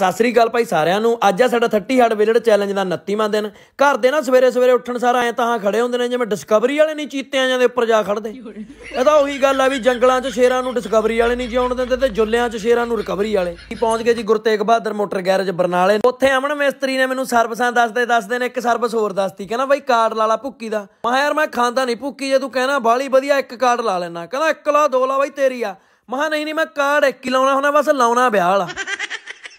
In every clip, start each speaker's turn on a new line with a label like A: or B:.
A: ਸਤਿ ਸ੍ਰੀ ਅਕਾਲ ਭਾਈ ਸਾਰਿਆਂ ਨੂੰ ਅੱਜ ਆ ਸਾਡਾ 30 ਹਾਰਡ ਵਿਲਡ ਚੈਲੰਜ ਦਾ 29ਵਾਂ ਦਿਨ ਘਰ ਦੇ ਨਾ ਸਵੇਰੇ ਸਵੇਰੇ ਉੱਠਣ ਸਾਰ ਐ ਤਾਂ ਖੜੇ ਹੁੰਦੇ ਨੇ ਜਿਵੇਂ ਡਿਸਕਵਰੀ ਵਾਲੇ ਨਹੀਂ ਚੀਤਿਆਂ ਜਾਂਦੇ ਉੱਪਰ ਜਾ ਖੜਦੇ ਇਹ ਤਾਂ ਉਹੀ ਗੱਲ ਆ ਵੀ ਜੰਗਲਾਂ 'ਚ ਸ਼ੇਰਾਂ ਨੂੰ ਡਿਸਕਵਰੀ ਵਾਲੇ ਨਹੀਂ ਜਿਉਣ ਦਿੰਦੇ ਤੇ ਜੁੱਲਿਆਂ 'ਚ ਸ਼ੇਰਾਂ ਨੂੰ ਰਿਕਵਰੀ ਵਾਲੇ ਪਹੁੰਚ ਗਏ ਜੀ ਗੁਰਤੇਗ ਬਹਾਦਰ ਮੋਟਰ ਗੈਰੇਜ ਬਰਨਾਲੇ ਉੱਥੇ ਅਮਨ ਮਿਸਤਰੀ ਨੇ ਮੈਨੂੰ ਸਰਵਿਸਾਂ ਦੱਸਦੇ ਦੱਸਦੇ ਨੇ ਇੱਕ ਸਰਵਿਸ ਹੋਰ ਦੱਸਤੀ ਕਹਿੰਦਾ ਬਾਈ ਕਾਰਡ ਲਾਲਾ ਭੁੱਕੀ ਦਾ ਮੈਂ ਯਾਰ ਮੈਂ ਖਾਂਦਾ ਨਹੀਂ ਭੁੱਕੀ ਜੇ ਤੂੰ ਕਹਿਣਾ ਬਾਲੀ ਵਧੀਆ ਇੱਕ ਕਾਰਡ ਲਾ ਲੈਣਾ ਕਹਿੰਦਾ ਇੱਕ ਲਾ ਦੋ ਲਾ ਬਾਈ ਤੇਰੀ ਆ ਮਹਾ ਨਹੀਂ ਨਹੀਂ ਮੈਂ ਕਾਰਡ ਇੱਕ ਹੀ ਲਾਉਣਾ ਹੁੰਦਾ ਬਸ ਲਾਉਣਾ ਵਿਆਹ ਵਾਲਾ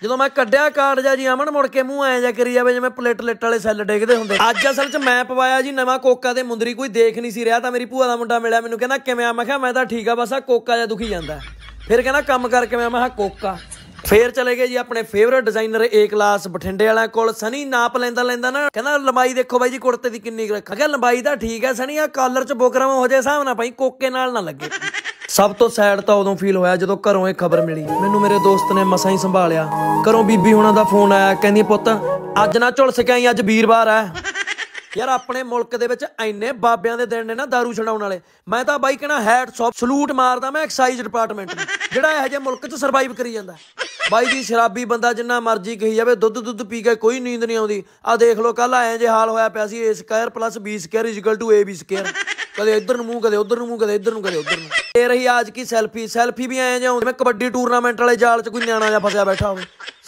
A: ਜਦੋਂ ਮੈਂ ਕੱਢਿਆ ਕਾਰਡ ਜਾਂ ਜੀ ਅਮਨ ਮੁੜ ਕੇ ਮੂੰਹ ਐ ਜਾ ਕਰੀ ਜਾਵੇ ਜਿਵੇਂ ਲੇਟ ਵਾਲੇ ਸੈੱਲ ਡੇਗਦੇ ਹੁੰਦੇ ਅੱਜ ਅਸਲ 'ਚ ਮੈਂ ਪਵਾਇਆ ਜੀ ਨਵਾਂ ਕੋਕਾ ਤੇ ਮੁੰਦਰੀ ਕੋਈ ਦੇਖ ਨਹੀਂ ਸੀ ਰਿਹਾ ਤਾਂ ਮੇਰੀ ਭੂਆ ਦਾ ਮੁੰਡਾ ਮਿਲਿਆ ਮੈਨੂੰ ਕਹਿੰਦਾ ਕਿਵੇਂ ਆ ਮੈਂ ਕਿਹਾ ਮੈਂ ਤਾਂ ਠੀਕ ਆ ਬਸ ਆ ਕੋਕਾ ਜਾਂ ਦੁਖੀ ਜਾਂਦਾ ਫਿਰ ਕਹਿੰਦਾ ਕੰਮ ਕਰ ਕਿਵੇਂ ਆ ਮੈਂ ਕਿਹਾ ਕੋਕਾ ਫੇਰ ਚਲੇ ਗਏ ਜੀ ਆਪਣੇ ਫੇਵਰਟ ਡਿਜ਼ਾਈਨਰ ਏ ਕਲਾਸ ਬਠਿੰਡੇ ਵਾਲਿਆਂ ਕੋਲ ਸਨੀ ਨਾਪ ਲੈਂਦਾ ਲੈਂਦਾ ਨਾ ਕਹਿੰਦਾ ਲੰਬਾਈ ਦੇਖੋ ਬਾਈ ਜੀ ਕੁੜਤੇ ਦੀ ਕਿੰਨੀ ਰੱਖਾ ਗਿਆ ਲੰਬਾਈ ਤਾਂ ਠੀਕ ਹੈ ਸਨੀ ਆ ਕਾਲਰ 'ਚ ਬੋਕਰਮ ਹੋ ਜੇ ਹਿਸਾਬ ਨਾਲ ਭਾਈ ਕੋਕੇ ਨਾਲ ਨਾ ਲੱਗੇ ਸਭ ਤੋਂ ਸੈਡ ਤਾਂ ਉਦੋਂ ਫੀਲ ਹੋਇਆ ਜਦੋਂ ਘਰੋਂ ਇਹ ਖਬਰ ਮਿਲੀ ਮੈਨੂੰ ਮੇਰੇ ਦੋਸਤ ਨੇ ਮਸਾਂ ਹੀ ਸੰਭਾਲਿਆ ਘਰੋਂ ਬੀਬੀ ਹੁਣਾਂ ਦਾ ਫੋਨ ਆਇਆ ਕਹਿੰਦੀ ਪੁੱਤ ਅੱਜ ਨਾ ਝੁਲ ਸਕਿਆ ਅੱਜ ਵੀਰਵਾਰ ਹੈ ਯਾਰ ਆਪਣੇ ਮੁਲਕ ਦੇ ਵਿੱਚ ਐਨੇ ਬਾਬਿਆਂ ਦੇ ਦਿਨ ਨੇ ਨਾ दारू ਛਡਾਉਣ ਵਾਲੇ ਮੈਂ ਤਾਂ ਬਾਈ ਕਹਿੰਦਾ ਹੈਡ ਸੌਪ ਸਲੂਟ ਮਾਰਦਾ ਮੈਂ ਐਕਸਾਈਜ਼ ਡਿਪਾਰਟਮੈਂਟ ਨੂੰ ਜਿਹੜਾ ਇਹੋ ਜਿਹੇ ਮੁਲਕ 'ਚ ਸਰਵਾਈਵ ਕਰੀ ਜਾਂਦਾ ਬਾਈ ਦੀ ਸ਼ਰਾਬੀ ਬੰਦਾ ਜਿੰਨਾ ਮਰਜ਼ੀ ਕਹੀ ਜਾਵੇ ਦੁੱਧ ਦੁੱਧ ਪੀ ਕੇ ਕੋਈ ਨੀਂਦ ਨਹੀਂ ਆਉਂਦੀ ਆ ਦੇਖ ਲਓ ਕੱਲ ਐਂ ਜੇ ਹਾਲ ਹੋਇਆ ਪਿਆ ਸੀ a² b² 20 ਕਦੇ ਇੱਧਰ ਨੂੰ ਮੂੰਹ ਕਦੇ ਉੱਧਰ ਨੂੰ ਮੂੰਹ ਕਦੇ ਇੱਧਰ ਨੂੰ ਕਦੇ ਉੱਧਰ ਨੂੰ ਤੇ ਰਹੀ ਅੱਜ ਕੀ ਸੈਲਫੀ ਸੈਲਫੀ ਵੀ ਆਏ ਜਾਂ ਮੈਂ ਕਬੱਡੀ ਟੂਰਨਾਮੈਂਟ ਵਾਲੇ ਜਾਲ 'ਚ ਕੋਈ ਨਿਆਣਾ ਜਾ ਫਸਿਆ ਬੈਠਾ ਹੋਵੇ